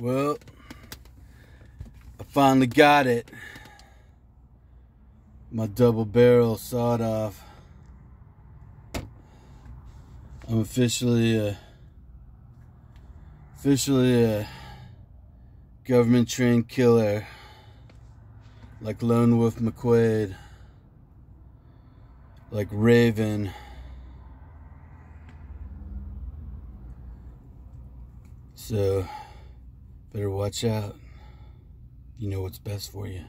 Well, I finally got it. My double barrel sawed off. I'm officially a, officially a government trained killer like Lone Wolf McQuaid, like Raven. So Better watch out. You know what's best for you.